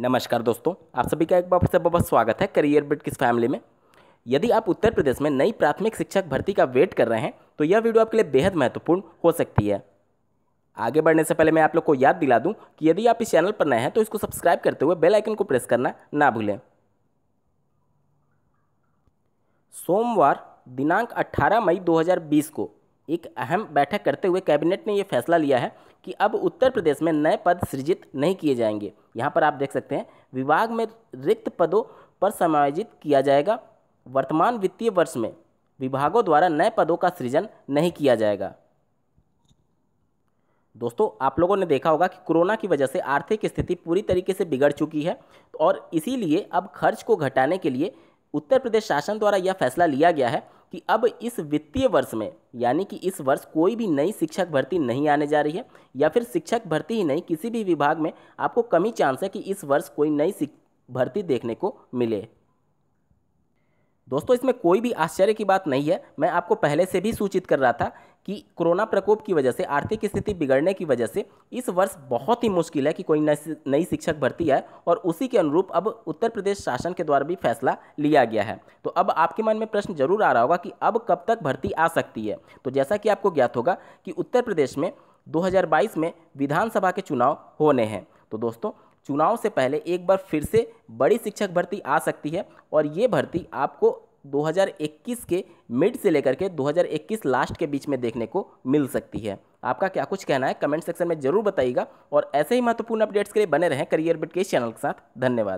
नमस्कार दोस्तों आप सभी का एक बार फिर से बहुत स्वागत है करियर बिट किस फैमिली में यदि आप उत्तर प्रदेश में नई प्राथमिक शिक्षक भर्ती का वेट कर रहे हैं तो यह वीडियो आपके लिए बेहद महत्वपूर्ण हो सकती है आगे बढ़ने से पहले मैं आप लोग को याद दिला दूं कि यदि आप इस चैनल पर नए हैं तो इसको सब्सक्राइब करते हुए बेल आइकन को प्रेस करना ना भूलें सोमवार दिनांक अट्ठारह मई दो को एक अहम बैठक करते हुए कैबिनेट ने यह फैसला लिया है कि अब उत्तर प्रदेश में नए पद सृजित नहीं किए जाएंगे यहाँ पर आप देख सकते हैं विभाग में रिक्त पदों पर समायोजित किया जाएगा वर्तमान वित्तीय वर्ष में विभागों द्वारा नए पदों का सृजन नहीं किया जाएगा दोस्तों आप लोगों ने देखा होगा कि कोरोना की वजह से आर्थिक स्थिति पूरी तरीके से बिगड़ चुकी है और इसीलिए अब खर्च को घटाने के लिए उत्तर प्रदेश शासन द्वारा यह फैसला लिया गया है कि अब इस वित्तीय वर्ष में यानी कि इस वर्ष कोई भी नई शिक्षक भर्ती नहीं आने जा रही है या फिर शिक्षक भर्ती ही नहीं किसी भी विभाग में आपको कमी चांस है कि इस वर्ष कोई नई भर्ती देखने को मिले दोस्तों इसमें कोई भी आश्चर्य की बात नहीं है मैं आपको पहले से भी सूचित कर रहा था कि कोरोना प्रकोप की वजह से आर्थिक स्थिति बिगड़ने की वजह से इस वर्ष बहुत ही मुश्किल है कि कोई नई शिक्षक भर्ती आए और उसी के अनुरूप अब उत्तर प्रदेश शासन के द्वारा भी फैसला लिया गया है तो अब आपके मन में प्रश्न जरूर आ रहा होगा कि अब कब तक भर्ती आ सकती है तो जैसा कि आपको ज्ञात होगा कि उत्तर प्रदेश में 2022 में विधानसभा के चुनाव होने हैं तो दोस्तों चुनाव से पहले एक बार फिर से बड़ी शिक्षक भर्ती आ सकती है और ये भर्ती आपको 2021 के मिड से लेकर के 2021 लास्ट के बीच में देखने को मिल सकती है आपका क्या कुछ कहना है कमेंट सेक्शन में जरूर बताइएगा और ऐसे ही महत्वपूर्ण अपडेट्स के लिए बने रहें करियर बिट के चैनल के साथ धन्यवाद